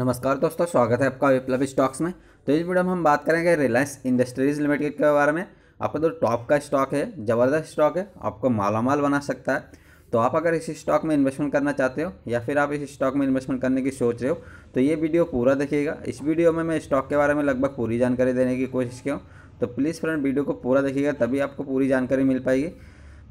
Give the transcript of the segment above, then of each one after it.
नमस्कार दोस्तों स्वागत है आपका विप्लव स्टॉक्स में तो इस वीडियो में हम बात करेंगे रिलायंस इंडस्ट्रीज लिमिटेड के बारे में आपका जो तो टॉप का स्टॉक है ज़बरदस्त स्टॉक है आपको मालामाल बना सकता है तो आप अगर इस स्टॉक में इन्वेस्टमेंट करना चाहते हो या फिर आप इस स्टॉक में इन्वेस्टमेंट करने की सोच रहे हो तो ये वीडियो पूरा देखिएगा इस वीडियो में मैं स्टॉक के बारे में लगभग पूरी जानकारी देने की कोशिश की हूँ तो प्लीज़ फ्रेंड वीडियो को पूरा देखिएगा तभी आपको पूरी जानकारी मिल पाएगी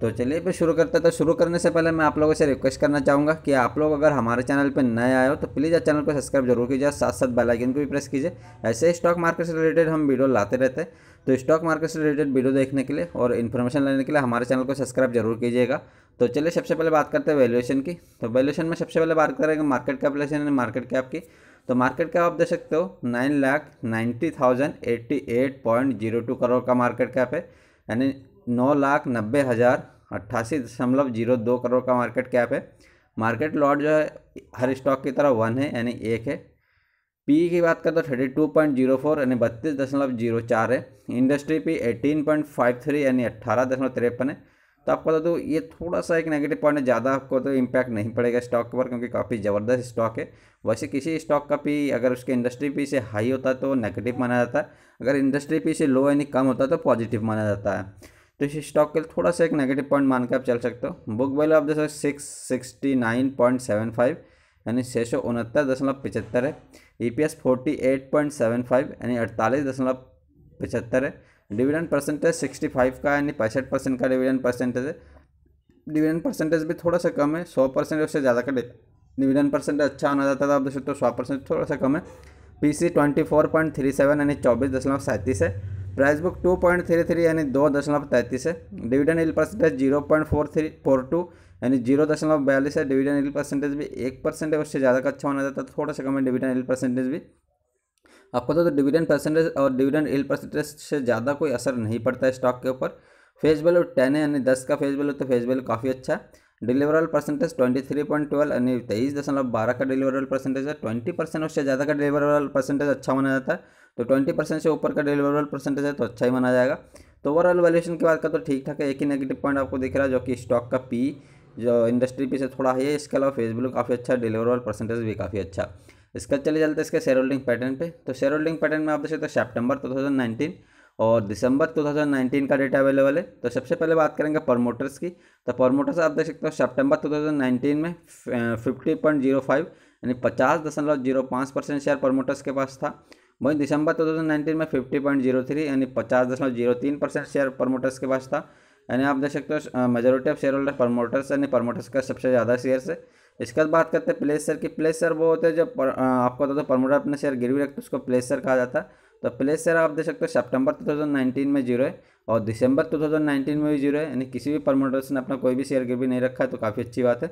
तो चलिए फिर शुरू करते हैं तो शुरू करने से पहले मैं आप लोगों से रिक्वेस्ट करना चाहूँगा कि आप लोग अगर हमारे चैनल पर नए आए हो तो प्लीज़ चैनल को सब्सक्राइब जरूर कीजिए साथ साथ बेल आइकन को भी प्रेस कीजिए ऐसे स्टॉक मार्केट से रिलेटेड हम वीडियो लाते रहते हैं तो स्टॉक मार्केट से रिलेटेड वीडियो देखने के लिए और इन्फॉर्मेशन लेने के लिए हमारे चैनल को सब्सक्राइब जरूर कीजिएगा तो चलिए सबसे पहले बात करते हैं वैल्यूएशन की तो वैल्यूएशन में सबसे पहले बात करेंगे market capitalisation and market cap की तो मार्केट कैप आप देख सकते हो nine lakh ninety thousand eighty eight point zero two crore का मार्केट कैप है यानी नौ लाख नब्बे हज़ार अट्ठासी दशमलव जीरो दो करोड़ का मार्केट कैप है मार्केट लॉट जो है हर स्टॉक की तरह वन है यानी एक है पी की बात करें तो thirty two point zero four यानी बत्तीस दशमलव जीरो चार है industry P eighteen point five three यानी अट्ठारह दशमलव तिरपन है तो आपको बता दो ये थोड़ा सा एक नेगेटिव पॉइंट है ज़्यादा आपको तो इम्पैक्ट नहीं पड़ेगा स्टॉक के ऊपर क्योंकि काफ़ी ज़बरदस्त स्टॉक है वैसे किसी स्टॉक का पी अगर उसके इंडस्ट्री पी से हाई होता है तो नेगेटिव माना जाता है अगर इंडस्ट्री पी से लो यानी कम होता है तो पॉजिटिव माना जाता है तो इस स्टॉक के लिए थोड़ा सा एक नेगेटिव पॉइंट मान के आप चल सकते हो बुक वैल्यू आप देख सकते six sixty nine point seven five यानी छः सौ उनहत्तर दशमलव पचहत्तर है E P S forty eight point seven five यानी अड़तालीस दशमलव पचहत्तर है डिविडेंड परसेंटेज सिक्सटी फाइव का यानी पैंसठ परसेंट का डिविडेंड परसेंटेज है डिविडेंड परसेंटेज भी थोड़ा सा कम है सौ परसेंट उससे ज़्यादा का डिविडेंड परसेंटेज अच्छा होना जाता था आप देख सकते हो सौ परसेंट थोड़ा सा कम है P C twenty four point three seven यानी चौबीस दशमलव सैंतीस है price book two point three three यानी दो दशमलव तैंतीस है dividend yield percentage zero point four three four two यानी जीरो दशमलव बयालीस है डिविडेंड इल परसेंटेज भी एक परसेंट है उससे ज़्यादा का अच्छा होना चाहता है तो थोड़ा सा कम है डिविडेंड इल परसेंटेज भी आपको तो, तो डिविडेंड परसेंटेज और डिविडेंड इल परसेंटेज से ज़्यादा कोई असर नहीं पड़ता है स्टॉक के ऊपर फेस वैल्यू टेन है यानी दस का फेस वैल्यू तो फेस वैल्यू काफ़ी अच्छा है delivery percentage twenty three point twelve यानी तेईस दशमलव बारह का डिलीवरल परसेंटेज है ट्वेंटी परसेंट उससे ज़्यादा का डिलीवरल परसेंटेज अच्छा माना जाता है तो ट्वेंटी परसेंट से ऊपर का डिलीवरल परसेंटेज है तो अच्छा ही माना जाएगा तो ओवरऑल वैल्यूशन की बात करें तो ठीक ठाक है एक ही नेगेटिव पॉइंट आपको दिख रहा है जो कि स्टॉक का पी जो इंडस्ट्री पी से थोड़ा है इसके अलावा फेसबुक काफ़ी अच्छा है डिलीवरल परसेंटेज भी काफ़ी अच्छा इसका चले चलते इसके शेयर होल्डिंग पैटर्न पर तो शेयर होल्डिंग पैटर्न में आप देखते हैं सेप्टेम्बर टू थाउजेंड नाइनटीन और दिसंबर 2019 का डेटा अवेलेबल है तो सबसे पहले बात करेंगे प्रमोटर्स की तो प्रमोटर्स आप देख सकते हो सितंबर 2019 में 50.05 यानी पचास दशमलव जीरो पाँच परसेंट शेयर प्रमोटर्स के पास था वहीं दिसंबर 2019 में 50.03 यानी पचास दशमलव जीरो तीन परसेंट शेयर प्रमोटर्स के पास था यानी आप देख सकते हो majority of share holder promoters यानी प्रमोटर्स का सबसे ज़्यादा शेयर है इसके बाद बात करते हैं प्लेसर की प्लेस वो होते हैं जब आपको बता दो प्रमोटर अपने शेयर गिरवी रखते हैं उसको प्लेस कहा जाता है तो प्लेस सर आप देख सकते हो सितंबर 2019 में जीरो है और दिसंबर 2019 में भी जीरो है यानी किसी भी प्रमोटर्स ने अपना कोई भी शेयर भी नहीं रखा है तो काफ़ी अच्छी बात है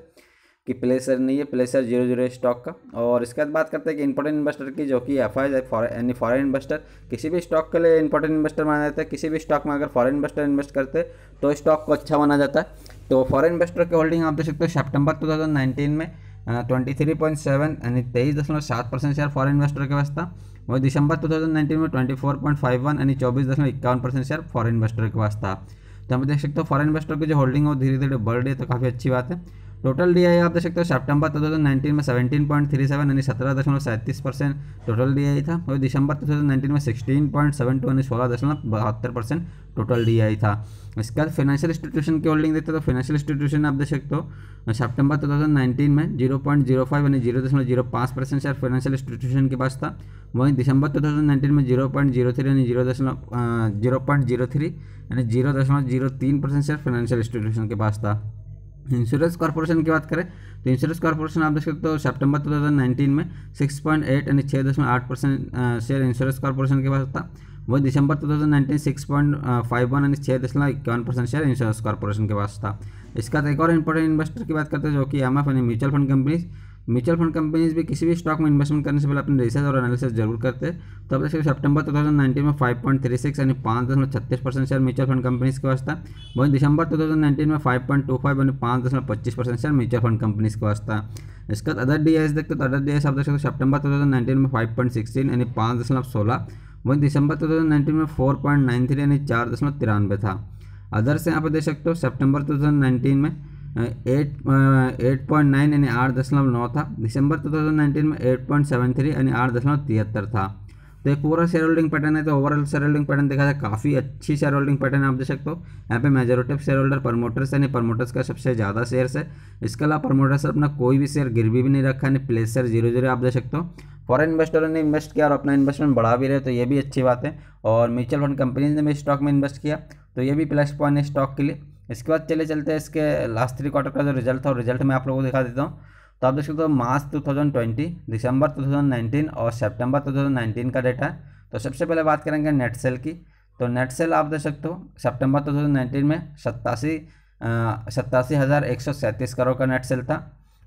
कि प्लेसर नहीं है प्लेसर जीरो जीरो स्टॉक का और इसके बाद बात करते हैं कि इंपॉर्टेंट इन्वेस्टर की जो कि एफ आई यानी फॉरन इन्वेस्टर किसी भी स्टॉक के लिए इंपॉर्टेंट इन्वेस्टर माना जाता है किसी भी स्टॉक में अगर फॉरन इन्वेस्टर इन्वेस्ट करते तो स्टॉक को अच्छा माना जाता है तो फॉरन इन्वेस्टर की होल्डिंग आप देख सकते हो सेप्टेम्बर टू थाउजेंड नाइनटीन में ट्वेंटी थ्री पॉइंट सेवन यानी तेईस दशमलव सात परसेंट शेयर फॉरन इन्वेस्टर के पास था वही दिसंबर 2019 में 24.51 यानी चौबीस दशमलव इक्यावन परसेंट शेयर फॉरेन इन्वेस्टर के पास था तो हम देख सकते हो फॉरेन इन्वेस्टर की जो होल्डिंग है धीरे धीरे बढ़ रही है तो काफ़ी अच्छी बात है टोटल डी आई आप देख सकते हो सितंबर 2019 में 17.37 यानी सत्रह दशमलव सैंतीस परसेंट टोटल डी आई था और दिसंबर 2019 में 16.72 यानी सोलह दशमलव बहत्तर परसेंट टोटल डी आई था इसके बाद फाइनेंशियल इंस्टीट्यूशन की होल्डिंग देखते तो फाइनेंशियल इंस्टीट्यूशन आप देख सकते हो सितंबर 2019 में 0.05 यानी जीरो दशमलव जीरो पाँच परसेंट शेयर फाइनेंशियल इंस्टीट्यूशन के पास था वहीं दिसंबर 2019 में जीरो पॉइंट जीरो थ्री यानी जीरो दशमलव जीरो पॉइंट जीरो थ्री यानी जीरो दशमलव जीरो तीन परसेंट शेयर फाइनेंशियल इंस्टीट्यूशन के पास था इंश्योरेंस कॉर्पोरेशन की बात करें तो इंश्योरेंस कॉर्पोरेशन आप देख सकते हो सितंबर नाइनटीन में एट यानी छः दशमलव आठ परसेंट शेयर इंश्योरेंस कॉर्पोरेशन के पास था वही दिसंबर nineteen six point five one यानी छः दशमलव इक्यावन परसेंट शेयर इंश्योरेंस कॉर्पोरेशन के पास था इसका एक और इंपॉर्टेंट इन्वेस्टर की बात करते हैं जो कि एम एफ यानी mutual fund companies mutual fund companies भी किसी भी स्टॉक में इन्वेस्टमेंट करने से पहले अपने रिसर्च और एनालिसिस जरूर करते हैं तो अब तक सितंबर 2019 में 5.36 यानी पाँच दशमलव छत्तीस percent share mutual fund companies के वास्ता वहीं दिसंबर 2019 में 5.25 यानी पाँच दशमलव पच्चीस percent share mutual fund companies के वास्ता इसके बाद अदर डी देखते तो अदर डी आप देख सकते सेप्टेबर टू थाउजेंड नाइनटीन में फाइव पॉइंट सिक्सटीन यानी पाँच दशमलव सोलह वहीं दिसंबर टू थाउजेंड नाइनटीन में फोर पॉइंट नाइन थ्री यानी चार दशमलव तिरानवे था अदर से यहाँ पर देख सकते हो सेप्टेबर टू नाइनटीन में एट एट पॉइंट नाइन यानी आठ दशमलव नौ था दिसंबर टू थाउजेंड नाइनटीन में एट पॉइंट सेवन थ्री यानी आठ दशमलव तिहत्तर था तो एक पूरा शेयर होल्डिंग पैटर्न है तो ओवरऑल शेयर होल्डिंग पैटर्न देखा जाए काफ़ी अच्छी शेयर होल्डिंग पैटर्न आप देख सकते हो यहाँ पे majority of share holder promoters है नहीं प्रमोटर्स का सबसे ज़्यादा शेयर्स है इसके अलावा प्रमोटर्स अपना कोई भी शेयर गिर भी नहीं रखा यानी प्लेस शेयर जीरो जीरो आप देख सकते हो फॉरन इन्वेस्टरों ने इन्वेस्ट किया और अपना इन्वेस्टमेंट बढ़ा भी रहे तो ये भी अच्छी बात है और म्यूचुअल फंड कंपनीज ने भी स्टॉक में इन्वेस्ट किया तो ये भी प्लस पॉइंट है स्टॉक के लिए इसके बाद चले चलते हैं इसके लास्ट थ्री क्वार्टर का जो रिजल्ट था रिजल्ट मैं आप लोगों को दिखा देता हूँ तो आप देख सकते हो मार्च 2020, दिसंबर 2019 और सितंबर 2019 का डेटा है तो सबसे पहले बात करेंगे नेट सेल की तो नेट सेल आप देख सकते हो सितंबर 2019 में सत्तासी सत्तासी हज़ार एक सौ सैंतीस करोड़ का नेट सेल था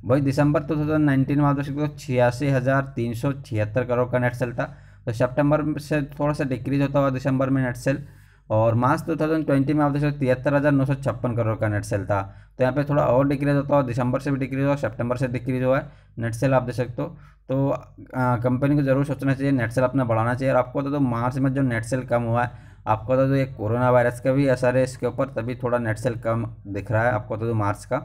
वही दिसंबर 2019 में आप देख सकते हो छियासी हज़ार तीन सौ छिहत्तर करोड़ का नेट सेल था तो सितंबर से थोड़ा सा डिक्रीज होता हुआ दिसंबर में नेट सेल और मार्च 2020 में आप देख सकते हो तिहत्तर हज़ार नौ सौ छप्पन करोड़ का नेट सेल था तो यहाँ पे थोड़ा और डिक्रीज होता है दिसंबर से भी डिक्रीज हुआ सितंबर से डिक्रीज हुआ है नेट सेल आप देख सकते हो तो कंपनी को जरूर सोचना चाहिए नेट सेल अपना बढ़ाना चाहिए और आपको बता दो तो मार्च में जो नेट सेल कम हुआ है आपको बता दो तो ये कोरोना वायरस का भी असर है इसके ऊपर तभी थोड़ा नेट सेल कम दिख रहा है आपको बता दो तो मार्च का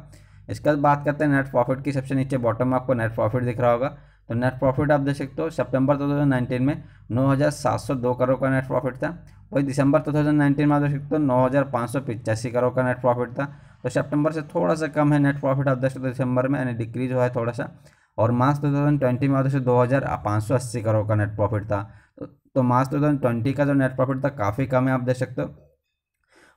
इसके बाद बात करते हैं नेट प्रॉफिट की सबसे नीचे बॉटम में आपको नेट प्रॉफिट दिख रहा होगा तो नेट प्रॉफिट आप देख सकते हो सितंबर 2019 में 9,702 करोड़ का नेट प्रॉफिट था वही दिसंबर टू नाइनटीन में आप देख सकते हो नौ हज़ार पाँच सौ पिचासी करोड़ का नेट प्रॉफिट था तो सितंबर से थोड़ा सा कम है नेट प्रॉफिट आप देख सकते हो दिसंबर में यानी डिक्रीज हुआ है थोड़ा सा और मार्च ट्वेंटी में आप देख सकते दो हज़ार पाँच सौ अस्सी करोड़ का नेट प्रॉफिट था तो, तो मार्च टू थाउजेंड ट्वेंटी का जो नेट प्रॉफिट था काफ़ी कम है आप देख सकते हो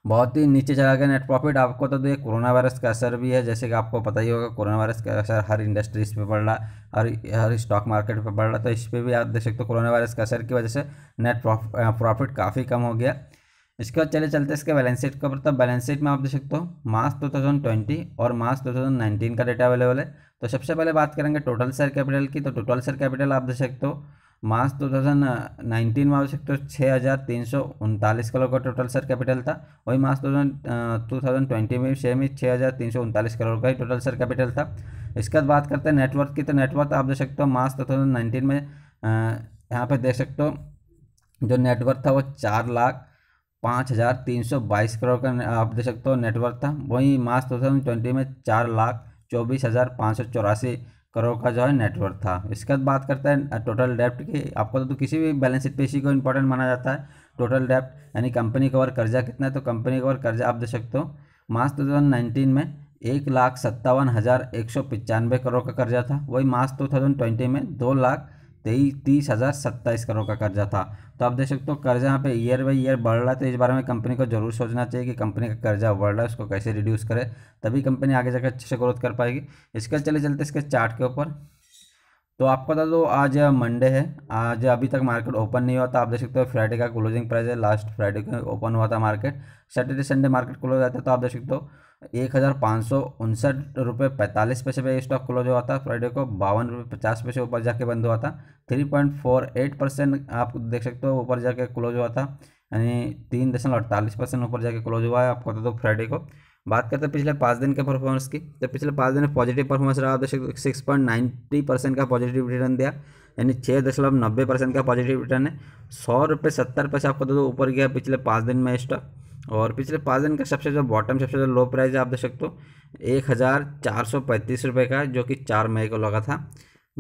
बहुत ही नीचे चला गया नेट प्रॉफिट आपको तो देखिए कोरोना वायरस का असर भी है जैसे कि आपको पता ही होगा कोरोना वायरस का असर हर इंडस्ट्रीज पे पड़ रहा हर हर स्टॉक मार्केट पे पड़ रहा तो इस पर भी आप देख सकते हो कोरोना वायरस का असर की वजह से नेट प्रॉफिट काफ़ी कम हो गया इसके बाद चले चलते इसके बैलेंस शीट का तो बैलेंस शीट में आप देख सकते हो मार्च टू और मार्च टू का डेटा अवेलेबल है तो सबसे पहले बात करेंगे टोटल शेयर कैपिटल की तो टोटल शेयर कैपिटल आप देख सकते हो मार्च टू थाउजेंड नाइनटीन में आवश्यक तो छः हज़ार तीन सौ उनतालीस करोड़ का टोटल सर कैपिटल था वही March two thousand two thousand twenty में छः में छः हज़ार तीन सौ उनतालीस करोड़ का ही टोटल सर कैपिटल था इसके बाद बात करते हैं नेटवर्क की तो नेटवर्क आप देख सकते हो मार्च टू थाउजेंड नाइनटीन में यहाँ पर देख सकते हो जो नेटवर्क था वो चार लाख पाँच हज़ार तीन सौ बाईस करोड़ का आप देख सकते हो नेटवर्क था वहीं मार्च टू थाउजेंड ट्वेंटी में चार लाख चौबीस हज़ार पाँच सौ चौरासी करोड़ का जो है नेटवर्थ था इसके बाद बात करते हैं टोटल डेप्ट की आपको तो, तो किसी भी बैलेंस शीट पे इसी को इंपॉर्टेंट माना जाता है टोटल डेप्ट यानी कंपनी का और कर्जा कितना है तो कंपनी का और कर्जा आप दे सकते हो मार्च टू थाउजेंड नाइनटीन में एक लाख सत्तावन हज़ार एक सौ पचानवे करोड़ का कर्जा था वही मार्च टू थाउजेंड ट्वेंटी में दो लाख तेईस तीस हज़ार सत्ताईस करोड़ का कर्जा था तो आप देख सकते हो कर्जा यहाँ पे ईयर बाई ईयर बढ़ रहा है तो इस बारे में कंपनी को जरूर सोचना चाहिए कि कंपनी का कर्जा बढ़ रहा है उसको कैसे रिड्यूस करे तभी कंपनी आगे जाकर अच्छे से ग्रोथ कर पाएगी इसके चले चलते इसके चार्ट के ऊपर तो आपको बता दो आज मंडे है आज अभी तक मार्केट ओपन नहीं हुआ था आप देख सकते हो फ्राइडे का क्लोजिंग प्राइस है लास्ट फ्राइडे को ओपन हुआ था market Saturday Sunday market close आता है तो आप देख सकते हो एक हज़ार पाँच सौ उनसठ रुपये पैंतालीस पैसे पर स्टॉक क्लोज हुआ था फ्राइडे को बावन रुपये पचास पैसे ऊपर जाके बंद हुआ था three point four eight percent आप देख सकते हो ऊपर जाके क्लोज हुआ था यानी तीन दशमलव अड़तालीस परसेंट ऊपर जाके क्लोज हुआ है आपको बता दो फ्राइडे को बात करते हैं पिछले पाँच दिन के परफॉर्मेंस की तो पिछले पाँच दिन में पॉजिटिव परफॉर्मेंस रहा देख तो सकते सिक्स पॉइंट नाइन्टी परसेंट का पॉजिटिव रिटर्न दिया यानी छः दशमलव नब्बे परसेंट का पॉजिटिव रिटर्न है सौ रुपये सत्तर पैसे आपको बता दो ऊपर गया पिछले पाँच दिन में स्टॉक और पिछले पाँच दिन का सबसे जो बॉटम सबसे जो लो प्राइस आप देख सकते हो एक हज़ार चार सौ पैंतीस रुपये का जो कि चार मई को लगा था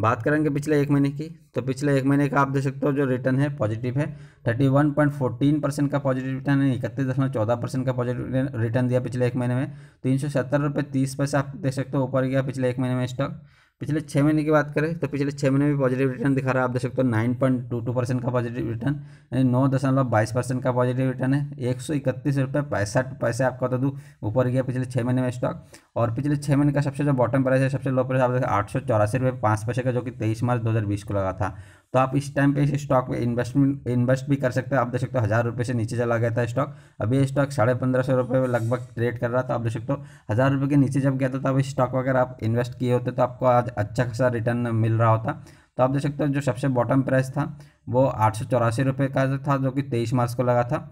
बात करेंगे पिछले एक महीने की तो पिछले एक महीने का आप देख सकते हो जो रिटर्न है पॉजिटिव है thirty one point fourteen percent का पॉजिटिव रिटर्न है इकतीस दशमलव चौदह परसेंट का पॉजिटिव रिटर्न दिया पिछले एक महीने में तीन सौ सत्तर रुपये तीस पैसे आप देख सकते हो ऊपर गया पिछले एक महीने में स्टॉक पिछले छः महीने की बात करें तो पिछले छः महीने में पॉजिटिव रिटर्न दिखा रहा है आप देख सकते हो nine point two two percent का पॉजिटिव रिटर्न यानी नौ दशमलव बाईस परसेंट का पॉजिटिव रिटर्न है एक सौ इकतीस रुपये पैंसठ पैसे आपको तो दू ऊपर गया पिछले छः महीने में स्टॉक और पिछले छः महीने का सबसे जो बॉटम प्राइस है सबसे लो प्राइस आप देखिए आठ सौ चौरासी रुपये पाँच पैसे का जो कि तेईस मार्च दो हज़ार बीस को लगा था तो आप इस टाइम पे इस स्टॉक में इन्वेस्टमेंट इन्वेस्ट भी कर सकते हो आप देख सकते हो हज़ार रुपये से नीचे चला गया था स्टॉक अभी स्टॉक साढ़े पंद्रह सौ रुपये में लगभग ट्रेड कर रहा था आप देख सकते हो हज़ार रुपये के नीचे जब गया था तो इस स्टॉक अगर आप इन्वेस्ट किए होते तो आपको आज अच्छा खासा रिटर्न मिल रहा होता तो आप देख सकते हो जो सबसे बॉटम प्राइस था वो आठ सौ चौरासी रुपये का था जो कि तेईस मार्च को लगा था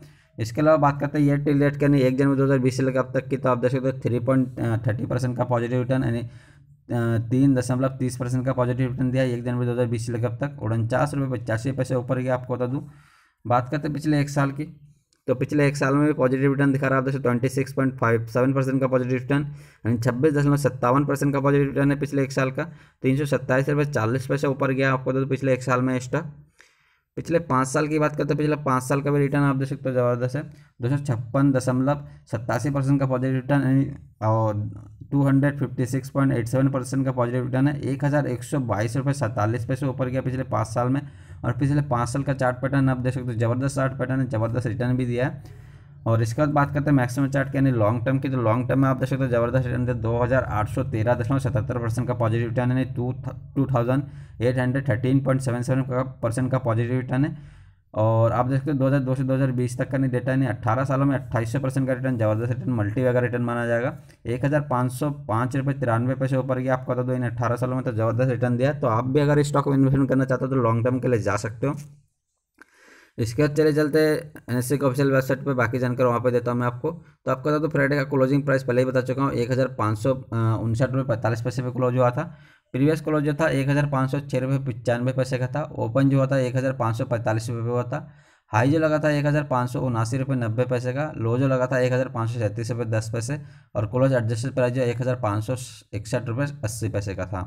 इसके अलावा बात करते हैं ये टू लेट करनी एक जनवरी 2020 से लेकर अब तक की तो आप देख सकते हो थ्री पॉइंट थर्टी परसेंट का पॉजिटिव रिटर्न यानी तीन दशमलव तीस परसेंट का पॉजिटिव रिटर्न दिया एक जनवरी दो हज़ार बीस से लेकर तक उनचास रुपये पचासी पैसे ऊपर गया आपको बता दूँ बात करते हैं पिछले एक साल की तो पिछले एक साल में भी पॉजिटिव रिटर्न दिखा रहा है आप दोस्तों twenty six point five seven percent का पॉजिटिव रिटर्न यानी छब्बीस दशमलव सत्तावन परसेंट का पॉजिटिव रिटर्न है पिछले एक साल का तीन सौ सत्ताईस रुपये चालीस पैसे ऊपर गया आपको दूँ पिछले एक साल में स्टॉक पिछले पाँच साल की बात करते हैं पिछले पाँच साल का भी रिटर्न आप देख सकते हो ज़बरदस्त है दो सौ छप्पन दशमलव सत्तासी परसेंट का पॉजिटिव रिटर्न और two hundred fifty six point eight seven percent का पॉजिटिव रिटर्न है एक हज़ार एक सौ बाईस रुपये सैंतालीस पैसे ऊपर गया पिछले पाँच साल में और पिछले पाँच साल का चार्ट पैटर्न आप देख सकते हो जबरदस्त चार्ट पैटर्न है जबरदस्त रिटर्न भी दिया है और इसके बाद बात करते हैं मैक्सिमम चार्ट के यानी लॉन्ग टर्म की तो लॉन्ग टर्म में आप देख सकते हो जबरदस्त रिटर्न दे दो हज़ार आठ सौ तेरह दशमलव सतहत्तर परसेंट का पॉजिटिव रिटर्न है two two thousand eight hundred thirteen point seven seven का परसेंट का पॉजिटिव रिटर्न है और आप देख सकते हो दो हज़ार दो से दो हज़ार बीस तक का नहीं डेटा नहीं अट्ठारह सालों में अट्ठाईस सौ परसेंट का रिटर्न जबरदस्त रिटर्न मल्टी वेगा रिटर्न माना जाएगा एक हज़ार पाँच सौ पाँच रुपये तिरानवे पैसे ऊपर गया आपको बता दो इन अट्ठारह सालों में तो जबरदस्त रिटर्न दिया तो आप भी अगर स्टॉक में इन्वेस्टमेंट करना चाहते हो तो लॉन्ग टर्म के लिए जा सकते हो इसके बाद चले चलते एन एस के ऑफिशियल वेबसाइट पर बाकी जानकारी वहाँ पर देता हूँ मैं आपको तो आपको बता दो फ्राइडे का क्लोजिंग प्राइस पहले ही बता चुका हूँ एक हज़ार पाँच सौ उनसठ रुपये पैंतालीस पैसे पर क्लोज हुआ था प्रीवियस क्लोज जो था एक हज़ार पाँच सौ छः रुपये पचानवे पैसे का था ओपन जो हुआ था एक हज़ार पाँच सौ पैंतालीस रुपये हुआ था हाई जो लगा था एक हज़ार पाँच सौ उनासी रुपये नब्बे पैसे का लो जो लगा था एक हज़ार पाँच सौ सैंतीस रुपये दस पैसे और क्लोज एडजस्टेड प्राइस जो एक हज़ार पाँच सौ इकसठ रुपये अस्सी पैसे का था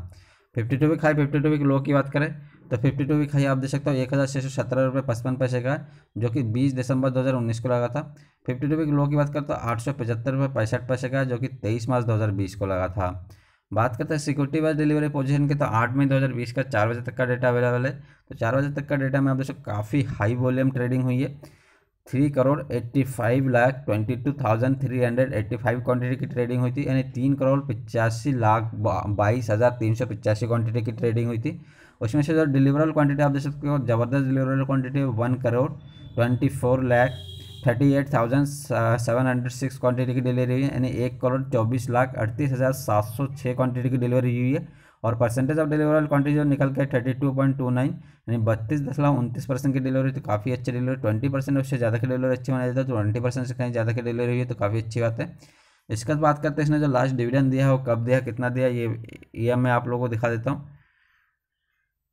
fifty two week high fifty two week low की बात करें तो फिफ्टी टू वीक हाई आप देख सकते हो एक हज़ार छः सौ सत्रह रुपये पचपन पैसे का है जो कि बीस दिसंबर दो हज़ार उन्नीस को लगा था फिफ्टी टू वीक लो की बात करते हो आठ सौ पचहत्तर रुपये पैंसठ पैसे का है जो कि तेईस मार्च दो हज़ार बीस को लगा था बात करते हैं सिक्योरिटी वाइज डिलीवरी पोजीशन के तो आठ मई 2020 का चार बजे तक का डेटा अवेलेबल है तो चार बजे तक का डेटा में आप देखो काफ़ी हाई वॉल्यूम ट्रेडिंग हुई है three crore eighty five lakh twenty two thousand three hundred eighty five quantity की ट्रेडिंग हुई थी यानी तीन करोड़ पिचासी लाख बाईस हज़ार तीन सौ पचासी क्वान्टिटी की ट्रेडिंग हुई थी उसमें से जो डिलीवरल क्वांटिटी आप देख सकते हो ज़बरदस्त delivery quantity one crore twenty four lakh thirty eight thousand seven hundred six quantity की डिलीवरी हुई है यानी एक करोड़ चौबीस लाख अड़तीस हज़ार सात सौ छः क्वान्टिटी की डिलीवरी हुई है और परसेंटेज ऑफ डिलीवरल क्वांटिटी जो निकल के thirty two point two nine यानी बत्तीस दशमलव उनतीस परसेंट की डिलीवरी तो काफ़ी अच्छी डिलीवरी ट्वेंटी परसेंट उससे ज़्यादा की डिलीवरी अच्छी माना जाता है ट्वेंटी तो परसेंट से कहीं ज़्यादा की डिलीवरी हुई है तो काफ़ी अच्छी बात है इसके बाद बात करते हैं इसने जो लास्ट डिविडेंड दिया है वो कब दिया कितना दिया ये ये मैं आप लोगों को दिखा देता हूँ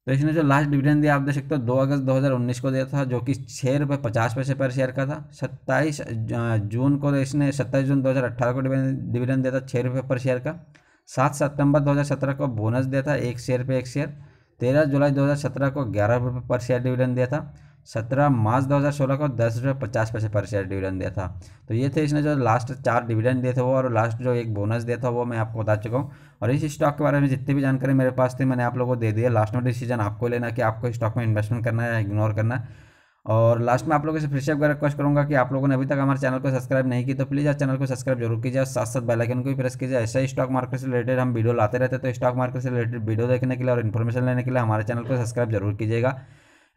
तो इसने जो लास्ट डिविडेंड दिया आप देख सकते हो दो अगस्त 2019 को दिया था जो कि छः रुपये पचास पैसे पर शेयर का था सत्ताईस जून को इसने सत्ताईस जून 2018 को डिविडेंड दिया था छः रुपये पर शेयर का सात सितंबर 2017 को बोनस दिया था एक शेयर पे एक शेयर तेरह जुलाई 2017 को ग्यारह रुपये पर शेयर डिविडेंड दिया था सत्रह मार्च दो हज़ार सोलह को दस रुपये पचास पैसे पर शेयर डिविडेंड दिया था तो ये थे इसने जो लास्ट चार डिविडेंड दिए थे वो और लास्ट जो एक बोनस दिया था वो मैं आपको बता चुका हूँ और इस स्टॉक के बारे में जितनी भी जानकारी मेरे पास थी मैंने आप लोगों को दे दिया लास्ट में डिसीजन आपको लेना कि आपको स्टॉक में इन्वेस्टमेंट करना है या इग्नोर करना और लास्ट में आप लोगों से फिर से रिक्वेस्ट करूँगा कि आप लोगों ने अभी तक हमारे चैनल को सब्सक्राइब नहीं की तो प्लीज़ आप चैनल को सब्सक्राइब जरूर कीजिए और साथ साथ बेलाइकन को भी प्रेस कीजिए ऐसे ही स्टॉक मार्केट से रिलेटेड हम वीडियो लाते रहते तो स्टॉक मार्केट से रिलेटेड वीडियो देखने के लिए और इन्फॉर्मेशन लेने के लिए हमारे चैनल को सब्सक्राइब जरूर कीजिएगा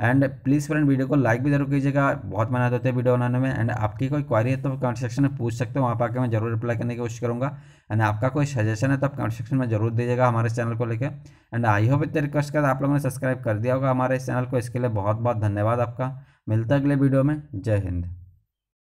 एंड प्लीज़ फ्रेंड वीडियो को लाइक भी जरूर कीजिएगा बहुत मेहनत होती है वीडियो बनाने में एंड आपकी कोई क्वारी है तो कमेंट सेक्शन में पूछ सकते हो वहाँ पर आकर मैं जरूर रिप्लाई करने की कोशिश करूँगा एंड आपका कोई सजेशन है तो आप कमेंट सेक्शन में जरूर दीजिएगा हमारे चैनल को लेकर एंड आई होप इतने रिक्वेस्ट कर आप लोगों ने सब्सक्राइब कर दिया होगा हमारे इस चैनल को इसके लिए बहुत बहुत धन्यवाद आपका मिलता है अगले वीडियो में जय हिंद